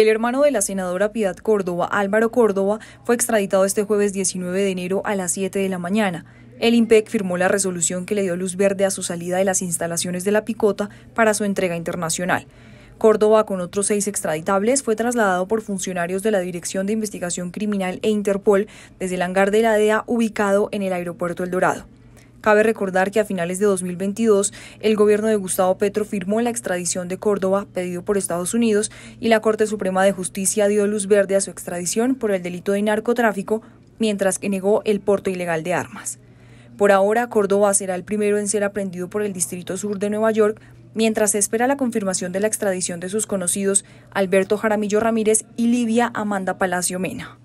El hermano de la senadora Piedad Córdoba, Álvaro Córdoba, fue extraditado este jueves 19 de enero a las 7 de la mañana. El IMPEC firmó la resolución que le dio luz verde a su salida de las instalaciones de la Picota para su entrega internacional. Córdoba, con otros seis extraditables, fue trasladado por funcionarios de la Dirección de Investigación Criminal e Interpol desde el hangar de la DEA ubicado en el aeropuerto El Dorado. Cabe recordar que a finales de 2022 el gobierno de Gustavo Petro firmó la extradición de Córdoba pedido por Estados Unidos y la Corte Suprema de Justicia dio luz verde a su extradición por el delito de narcotráfico, mientras que negó el porto ilegal de armas. Por ahora, Córdoba será el primero en ser aprendido por el Distrito Sur de Nueva York, mientras se espera la confirmación de la extradición de sus conocidos Alberto Jaramillo Ramírez y Livia Amanda Palacio Mena.